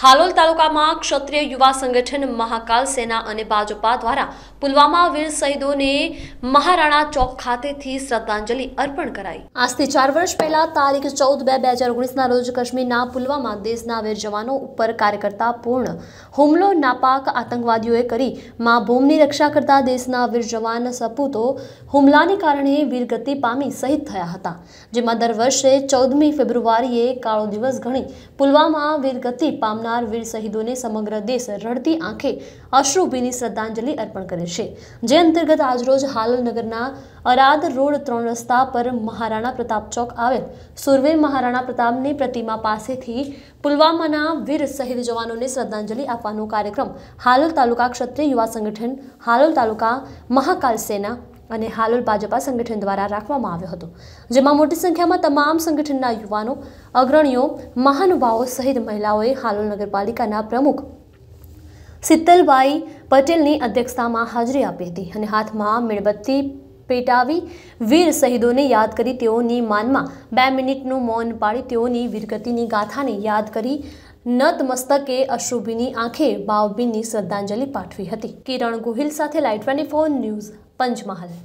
હાલોલ તાલુકામાં ક્ષત્રિય યુવા સંગઠન મહાકાલ સેના અને ભાજપા દ્વારા પુલવામા વીર શહીદોને મહારાણા ચોક ખાતેથી શ્રદ્ધાંજલિ અર્પણ કરાઈ આજથી ચાર વર્ષ પહેલા તારીખ ચૌદ બે બે હજાર ઓગણીસના રોજ કાશ્મીરના પુલવામા દેશના વીર જવાનો ઉપર કાર્યકર્તા પૂર્ણ હુમલો નાપાક આતંકવાદીઓએ કરી મા ભૂમની રક્ષા કરતા દેશના વીર જવાન સપૂતો હુમલાને કારણે વીરગતિ પામી શહીદ થયા હતા જેમાં દર વર્ષે ચૌદમી ફેબ્રુઆરીએ કાળો દિવસ ગણી પુલવામા વીરગતિ પામ પામનાર વીર શહીદોને સમગ્ર દેશ રડતી આંખે અશ્રુભીની શ્રદ્ધાંજલિ અર્પણ કરે છે જે અંતર્ગત આજરોજ હાલનગરના અરાદ રોડ ત્રણ રસ્તા પર મહારાણા પ્રતાપ ચોક આવેલ સુરવીર મહારાણા પ્રતાપની પ્રતિમા પાસેથી પુલવામાના વીર શહીદ જવાનોને શ્રદ્ધાંજલિ આપવાનો કાર્યક્રમ હાલોલ તાલુકા ક્ષત્રિય યુવા સંગઠન હાલોલ તાલુકા મહાકાલ સેના અને હાલોલ ભાજપા સંગઠન દ્વારા રાખવામાં આવ્યો હતો જેમાં મોટી સંખ્યામાં તમામ સંગઠનના યુવાનો અગ્રણીઓ મહાનુભાવો સહિત મહિલાઓએ હાલોલ નગરપાલિકાના પ્રમુખ શીતલભાઈ પટેલની અધ્યક્ષતામાં હાજરી આપી હતી અને હાથમાં મીણબત્તી પેટાવી વીર શહીદોને યાદ કરી તેઓની માનમાં બે મિનિટનું મૌન પાડી તેઓની વીરગતિની ગાથાને યાદ કરી નતમસ્તકે અશ્રુભીની આંખે ભાવભીની શ્રદ્ધાંજલિ પાઠવી હતી કિરણ ગોહિલ સાથે light twenty four news Panchmahal